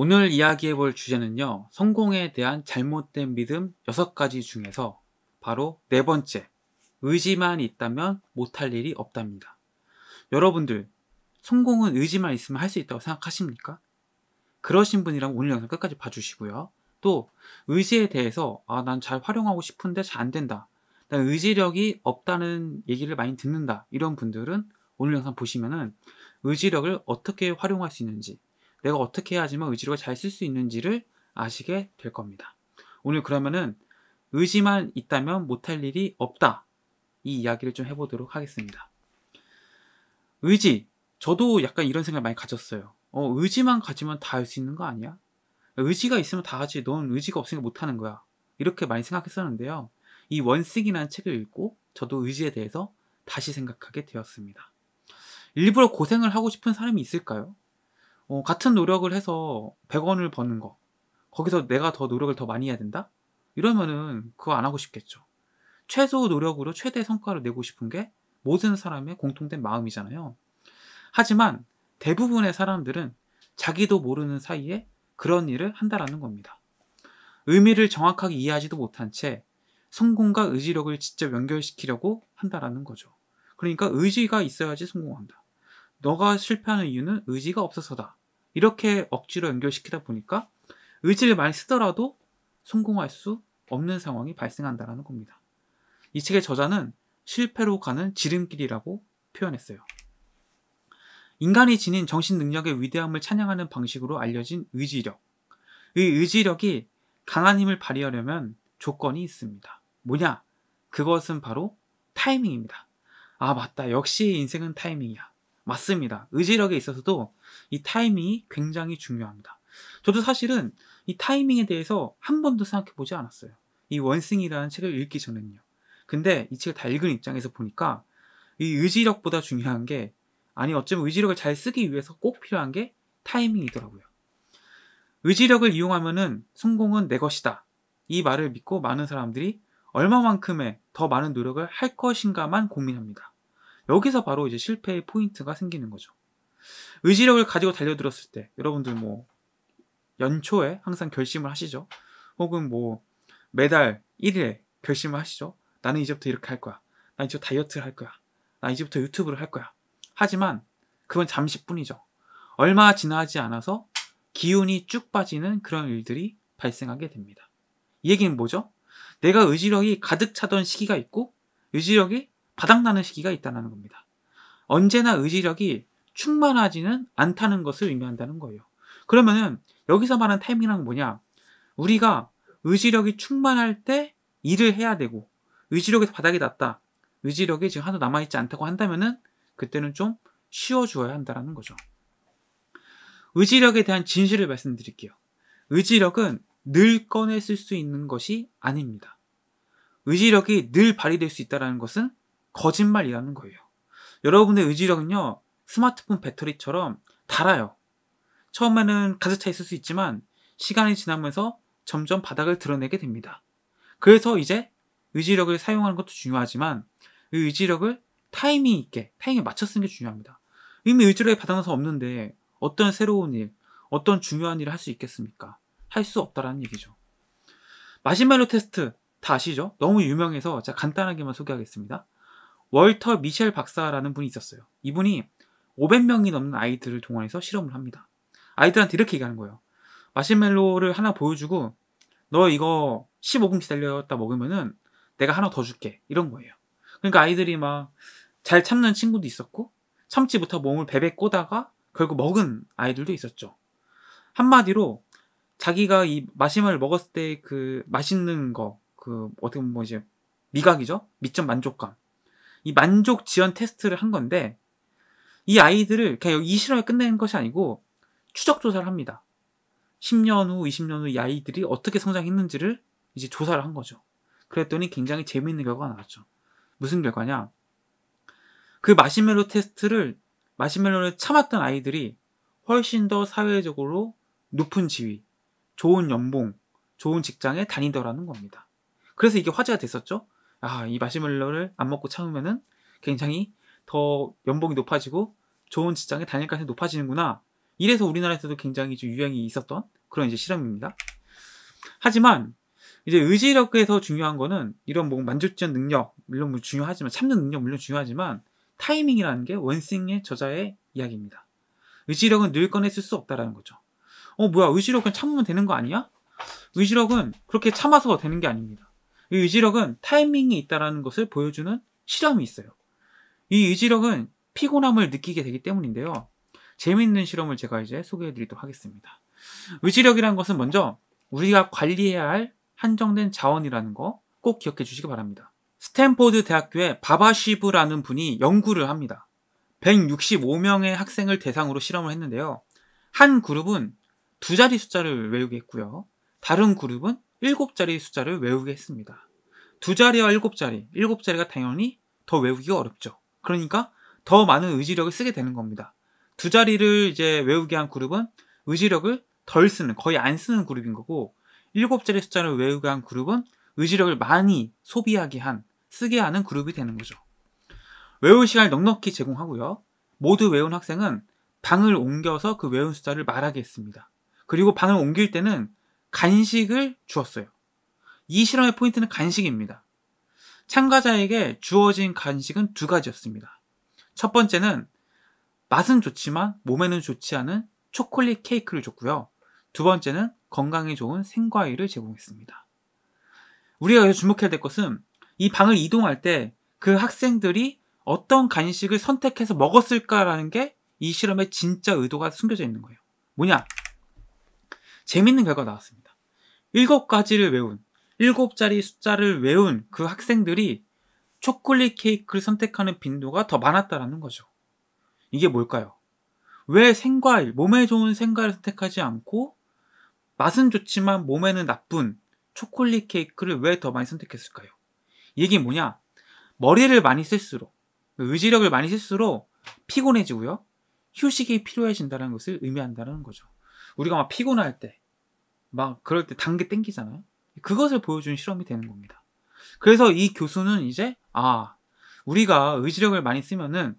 오늘 이야기해 볼 주제는요, 성공에 대한 잘못된 믿음 6가지 중에서 바로 네 번째, 의지만 있다면 못할 일이 없답니다. 여러분들, 성공은 의지만 있으면 할 수 있다고 생각하십니까? 그러신 분이랑 오늘 영상 끝까지 봐주시고요. 또, 의지에 대해서, 아, 난 잘 활용하고 싶은데 잘 안 된다. 난 의지력이 없다는 얘기를 많이 듣는다. 이런 분들은 오늘 영상 보시면은 의지력을 어떻게 활용할 수 있는지 내가 어떻게 해야지만 의지로을잘쓸 수 있는지를 아시게 될 겁니다. 오늘 그러면은 의지만 있다면 못할 일이 없다. 이 이야기를 좀 해보도록 하겠습니다. 의지. 저도 약간 이런 생각 많이 가졌어요. 어, 의지만 가지면 다 할 수 있는 거 아니야? 의지가 있으면 다 하지. 넌 의지가 없으니까 못 하는 거야. 이렇게 많이 생각했었는데요. 이원쓰이라는 책을 읽고 저도 의지에 대해서 다시 생각하게 되었습니다. 일부러 고생을 하고 싶은 사람이 있을까요? 어, 같은 노력을 해서 100원을 버는 거 거기서 내가 더 노력을 더 많이 해야 된다? 이러면은 그거 안 하고 싶겠죠. 최소 노력으로 최대 성과를 내고 싶은 게 모든 사람의 공통된 마음이잖아요. 하지만 대부분의 사람들은 자기도 모르는 사이에 그런 일을 한다라는 겁니다. 의미를 정확하게 이해하지도 못한 채 성공과 의지력을 직접 연결시키려고 한다라는 거죠. 그러니까 의지가 있어야지 성공한다. 너가 실패하는 이유는 의지가 없어서다. 이렇게 억지로 연결시키다 보니까 의지를 많이 쓰더라도 성공할 수 없는 상황이 발생한다라는 겁니다. 이 책의 저자는 실패로 가는 지름길이라고 표현했어요. 인간이 지닌 정신 능력의 위대함을 찬양하는 방식으로 알려진 의지력. 이 의지력이 강한 힘을 발휘하려면 조건이 있습니다. 뭐냐? 그것은 바로 타이밍입니다. 아, 맞다. 역시 인생은 타이밍이야. 맞습니다. 의지력에 있어서도 이 타이밍이 굉장히 중요합니다. 저도 사실은 이 타이밍에 대해서 한 번도 생각해 보지 않았어요. 이 원승이라는 책을 읽기 전에는요. 근데 이 책을 다 읽은 입장에서 보니까 이 의지력보다 중요한 게 아니 어쩌면 의지력을 잘 쓰기 위해서 꼭 필요한 게 타이밍이더라고요. 의지력을 이용하면은 성공은 내 것이다. 이 말을 믿고 많은 사람들이 얼마만큼의 더 많은 노력을 할 것인가만 고민합니다. 여기서 바로 이제 실패의 포인트가 생기는 거죠. 의지력을 가지고 달려들었을 때 여러분들 뭐 연초에 항상 결심을 하시죠. 혹은 뭐 매달 1일에 결심을 하시죠. 나는 이제부터 이렇게 할 거야. 나 이제부터 다이어트를 할 거야. 나 이제부터 유튜브를 할 거야. 하지만 그건 잠시뿐이죠. 얼마 지나지 않아서 기운이 쭉 빠지는 그런 일들이 발생하게 됩니다. 이 얘기는 뭐죠? 내가 의지력이 가득 차던 시기가 있고 의지력이 바닥나는 시기가 있다는 겁니다. 언제나 의지력이 충만하지는 않다는 것을 의미한다는 거예요. 그러면은 여기서 말하는 타이밍이란 뭐냐? 우리가 의지력이 충만할 때 일을 해야 되고 의지력에서 바닥이 났다. 의지력이 지금 하도 남아있지 않다고 한다면은 그때는 좀 쉬어주어야 한다는 거죠. 의지력에 대한 진실을 말씀드릴게요. 의지력은 늘 꺼내쓸 수 있는 것이 아닙니다. 의지력이 늘 발휘될 수 있다는 것은 거짓말이라는 거예요. 여러분의 의지력은요, 스마트폰 배터리처럼 달아요. 처음에는 가득 차 있을 수 있지만 시간이 지나면서 점점 바닥을 드러내게 됩니다. 그래서 이제 의지력을 사용하는 것도 중요하지만 이 의지력을 타이밍 있게, 타이밍에 맞춰 쓰는 게 중요합니다. 이미 의지력이 바닥나서 없는데 어떤 새로운 일, 어떤 중요한 일을 할 수 있겠습니까? 할 수 없다라는 얘기죠. 마시멜로 테스트 다 아시죠? 너무 유명해서 제가 간단하게만 소개하겠습니다. 월터 미셸 박사라는 분이 있었어요. 이분이 500명이 넘는 아이들을 동원해서 실험을 합니다. 아이들한테 이렇게 얘기하는 거예요. 마시멜로를 하나 보여주고 너 이거 15분 기다렸다 먹으면은 내가 하나 더 줄게 이런 거예요. 그러니까 아이들이 막 잘 참는 친구도 있었고 참지부터 몸을 베베 꼬다가 결국 먹은 아이들도 있었죠. 한마디로 자기가 이 마시멜을 먹었을 때 그 맛있는 거 그 어떻게 보면 뭐 이제 미각이죠 미점 만족감 이 만족 지연 테스트를 한 건데 이 아이들을 그냥 이 실험을 끝낸 것이 아니고 추적 조사를 합니다. 10년 후, 20년 후 이 아이들이 어떻게 성장했는지를 이제 조사를 한 거죠. 그랬더니 굉장히 재미있는 결과가 나왔죠. 무슨 결과냐? 그 마시멜로 테스트를 마시멜로를 참았던 아이들이 훨씬 더 사회적으로 높은 지위, 좋은 연봉, 좋은 직장에 다니더라는 겁니다. 그래서 이게 화제가 됐었죠. 아, 이 마시멜로를 안 먹고 참으면은 굉장히 더 연봉이 높아지고 좋은 직장에 다닐 가능성이 높아지는구나. 이래서 우리나라에서도 굉장히 좀 유행이 있었던 그런 이제 실험입니다. 하지만 이제 의지력에서 중요한 거는 이런 뭐 만족지원 능력 물론 뭐 중요하지만 참는 능력 물론 중요하지만 타이밍이라는 게 원싱의 저자의 이야기입니다. 의지력은 늘꺼냈을수 없다라는 거죠. 어 뭐야 의지력은 참으면 되는 거 아니야? 의지력은 그렇게 참아서 되는 게 아닙니다. 의지력은 타이밍이 있다라는 것을 보여주는 실험이 있어요. 이 의지력은 피곤함을 느끼게 되기 때문인데요. 재미있는 실험을 제가 이제 소개해 드리도록 하겠습니다. 의지력이라는 것은 먼저 우리가 관리해야 할 한정된 자원이라는 거 꼭 기억해 주시기 바랍니다. 스탠포드 대학교의 바바시브라는 분이 연구를 합니다. 165명의 학생을 대상으로 실험을 했는데요. 한 그룹은 두 자리 숫자를 외우게 했고요. 다른 그룹은 7 자리 숫자를 외우게 했습니다. 두 자리와 7 자리, 7 자리가 당연히 더 외우기가 어렵죠. 그러니까 더 많은 의지력을 쓰게 되는 겁니다. 두 자리를 이제 외우게 한 그룹은 의지력을 덜 쓰는, 거의 안 쓰는 그룹인 거고, 7 자리 숫자를 외우게 한 그룹은 의지력을 많이 소비하게 한, 쓰게 하는 그룹이 되는 거죠. 외울 시간을 넉넉히 제공하고요. 모두 외운 학생은 방을 옮겨서 그 외운 숫자를 말하게 했습니다. 그리고 방을 옮길 때는 간식을 주었어요. 이 실험의 포인트는 간식입니다. 참가자에게 주어진 간식은 두 가지였습니다. 첫 번째는 맛은 좋지만 몸에는 좋지 않은 초콜릿 케이크를 줬고요. 두 번째는 건강에 좋은 생과일을 제공했습니다. 우리가 여기서 주목해야 될 것은 이 방을 이동할 때 그 학생들이 어떤 간식을 선택해서 먹었을까라는 게 이 실험의 진짜 의도가 숨겨져 있는 거예요. 뭐냐? 재밌는 결과 가 나왔습니다. 일곱 가지를 외운, 일곱 자리 숫자를 외운 그 학생들이 초콜릿 케이크를 선택하는 빈도가 더 많았다라는 거죠. 이게 뭘까요? 왜 생과일, 몸에 좋은 생과일을 선택하지 않고 맛은 좋지만 몸에는 나쁜 초콜릿 케이크를 왜 더 많이 선택했을까요? 이게 뭐냐? 머리를 많이 쓸수록, 의지력을 많이 쓸수록 피곤해지고요. 휴식이 필요해진다는 것을 의미한다는 거죠. 우리가 막 피곤할 때, 막 그럴 때단계 땡기잖아요. 그것을 보여준 실험이 되는 겁니다. 그래서 이 교수는 이제 아 우리가 의지력을 많이 쓰면은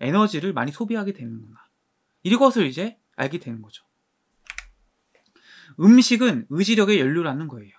에너지를 많이 소비하게 되는구나. 이것을 이제 알게 되는 거죠. 음식은 의지력의 연료라는 거예요.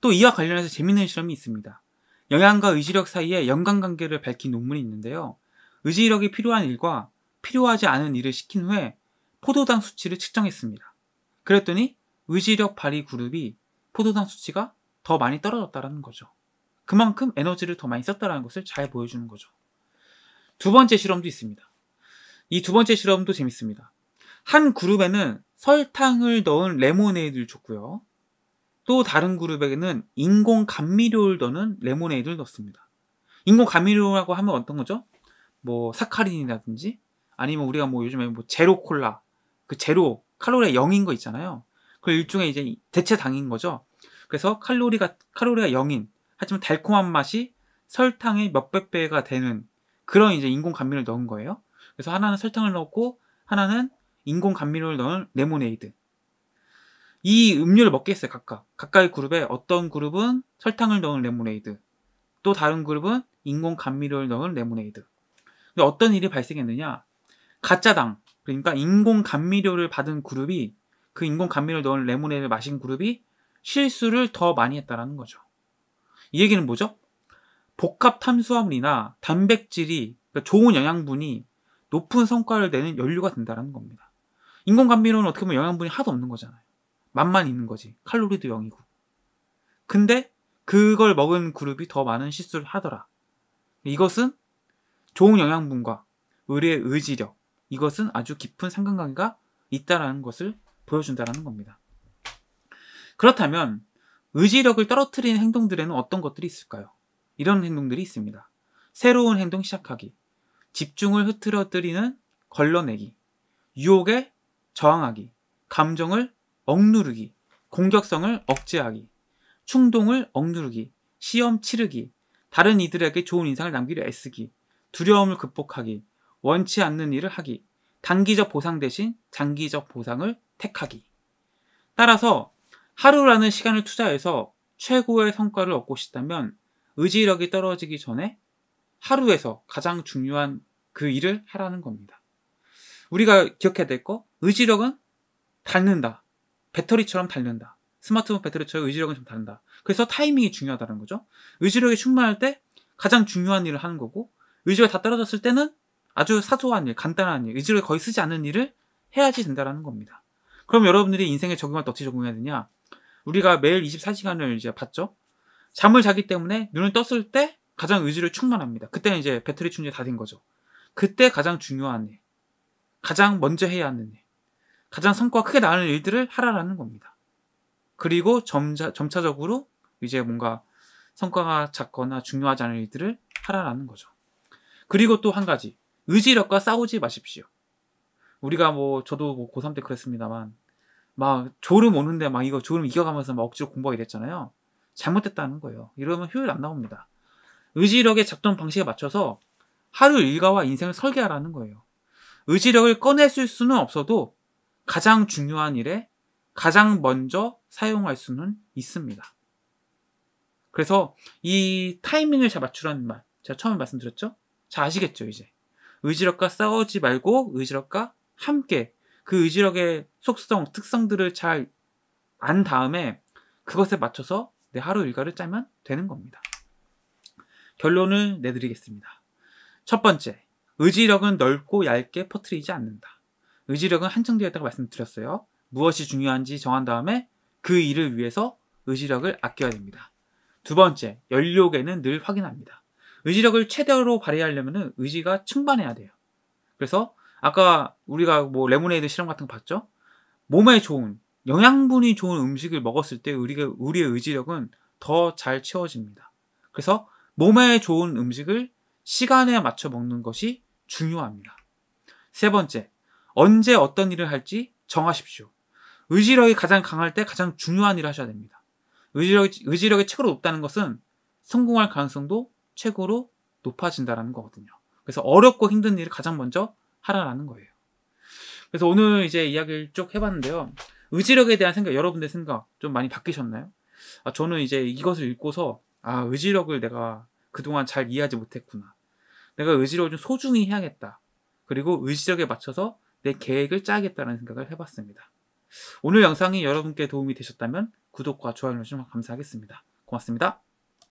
또 이와 관련해서 재밌는 실험이 있습니다. 영양과 의지력 사이에 연관관계를 밝힌 논문이 있는데요. 의지력이 필요한 일과 필요하지 않은 일을 시킨 후에 포도당 수치를 측정했습니다. 그랬더니 의지력 발휘 그룹이 포도당 수치가 더 많이 떨어졌다는 거죠. 그만큼 에너지를 더 많이 썼다는 것을 잘 보여주는 거죠. 두 번째 실험도 있습니다. 이 두 번째 실험도 재밌습니다. 한 그룹에는 설탕을 넣은 레모네이드를 줬고요. 또 다른 그룹에는 인공 감미료를 넣는 레모네이드를 넣습니다. 인공 감미료라고 하면 어떤 거죠? 뭐 사카린이라든지 아니면 우리가 뭐 요즘에 뭐 제로 콜라 그 제로 칼로리 0인 거 있잖아요. 그 일종의 이제 대체당인 거죠. 그래서 칼로리가 칼로리가 0인 하지만 달콤한 맛이 설탕의 몇백 배가 되는 그런 이제 인공 감미료를 넣은 거예요. 그래서 하나는 설탕을 넣고 하나는 인공 감미료를 넣은 레모네이드. 이 음료를 먹겠어요 각각. 각각의 그룹에 어떤 그룹은 설탕을 넣은 레모네이드, 또 다른 그룹은 인공 감미료를 넣은 레모네이드. 근데 어떤 일이 발생했느냐? 가짜당, 그러니까 인공 감미료를 받은 그룹이 그 인공 감미를 넣은 레모네이를 마신 그룹이 실수를 더 많이 했다라는 거죠. 이 얘기는 뭐죠? 복합 탄수화물이나 단백질이 그러니까 좋은 영양분이 높은 성과를 내는 연료가 된다라는 겁니다. 인공 감미료는 어떻게 보면 영양분이 하나도 없는 거잖아요. 맛만 있는 거지. 칼로리도 0이고. 근데 그걸 먹은 그룹이 더 많은 실수를 하더라. 이것은 좋은 영양분과 의뢰의 의지력, 이것은 아주 깊은 상관관계가 있다라는 것을 보여준다라는 겁니다. 그렇다면 의지력을 떨어뜨리는 행동들에는 어떤 것들이 있을까요? 이런 행동들이 있습니다. 새로운 행동 시작하기, 집중을 흐트러뜨리는 걸러내기, 유혹에 저항하기, 감정을 억누르기, 공격성을 억제하기, 충동을 억누르기, 시험 치르기, 다른 이들에게 좋은 인상을 남기려 애쓰기, 두려움을 극복하기, 원치 않는 일을 하기, 단기적 보상 대신 장기적 보상을 택하기. 따라서 하루라는 시간을 투자해서 최고의 성과를 얻고 싶다면 의지력이 떨어지기 전에 하루에서 가장 중요한 그 일을 하라는 겁니다. 우리가 기억해야 될 거, 의지력은 닳는다. 배터리처럼 닳는다. 스마트폰 배터리처럼 의지력은 좀닳는다 그래서 타이밍이 중요하다는 거죠. 의지력이 충만할 때 가장 중요한 일을 하는 거고 의지가 다 떨어졌을 때는 아주 사소한 일, 간단한 일, 의지를 거의 쓰지 않는 일을 해야지 된다는 겁니다. 그럼 여러분들이 인생에 적용할 때 어떻게 적용해야 되냐? 우리가 매일 24시간을 이제 봤죠? 잠을 자기 때문에 눈을 떴을 때 가장 의지를 충만합니다. 그때는 이제 배터리 충전이 다 된 거죠. 그때 가장 중요한 일, 가장 먼저 해야 하는 일, 가장 성과가 크게 나는 일들을 하라라는 겁니다. 그리고 점차, 점차적으로 이제 뭔가 성과가 작거나 중요하지 않은 일들을 하라라는 거죠. 그리고 또 한 가지, 의지력과 싸우지 마십시오. 우리가 뭐 저도 뭐 고3 때 그랬습니다만 막 졸음 오는데 막 이거 졸음 이겨가면서 막 억지로 공부하게됐잖아요 잘못됐다는 거예요. 이러면 효율 안 나옵니다. 의지력의 작동 방식에 맞춰서 하루 일과와 인생을 설계하라는 거예요. 의지력을 꺼내쓸 수는 없어도 가장 중요한 일에 가장 먼저 사용할 수는 있습니다. 그래서 이 타이밍을 잘 맞추라는 말 제가 처음에 말씀드렸죠? 잘 아시겠죠 이제 의지력과 싸우지 말고 의지력과 함께 그 의지력의 속성, 특성들을 잘 안 다음에 그것에 맞춰서 내 하루 일과를 짜면 되는 겁니다. 결론을 내드리겠습니다. 첫 번째, 의지력은 넓고 얇게 퍼뜨리지 않는다. 의지력은 한정되었다고 말씀드렸어요. 무엇이 중요한지 정한 다음에 그 일을 위해서 의지력을 아껴야 됩니다. 두 번째, 연료계는 늘 확인합니다. 의지력을 최대로 발휘하려면 의지가 충만해야 돼요. 그래서 아까 우리가 뭐 레모네이드 실험 같은 거 봤죠? 몸에 좋은 영양분이 좋은 음식을 먹었을 때 우리가 우리의 의지력은 더 잘 채워집니다. 그래서 몸에 좋은 음식을 시간에 맞춰 먹는 것이 중요합니다. 세 번째, 언제 어떤 일을 할지 정하십시오. 의지력이 가장 강할 때 가장 중요한 일을 하셔야 됩니다. 의지력이, 의지력이 최고로 높다는 것은 성공할 가능성도 최고로 높아진다는 거거든요. 그래서 어렵고 힘든 일을 가장 먼저 하라는 거예요. 그래서 오늘 이제 이야기를 쭉 해봤는데요. 의지력에 대한 생각, 여러분의 생각 좀 많이 바뀌셨나요? 아, 저는 이제 이것을 읽고서 아, 의지력을 내가 그동안 잘 이해하지 못했구나. 내가 의지력을 좀 소중히 해야겠다. 그리고 의지력에 맞춰서 내 계획을 짜겠다는 야 생각을 해봤습니다. 오늘 영상이 여러분께 도움이 되셨다면 구독과 좋아요 주시면 감사하겠습니다. 고맙습니다.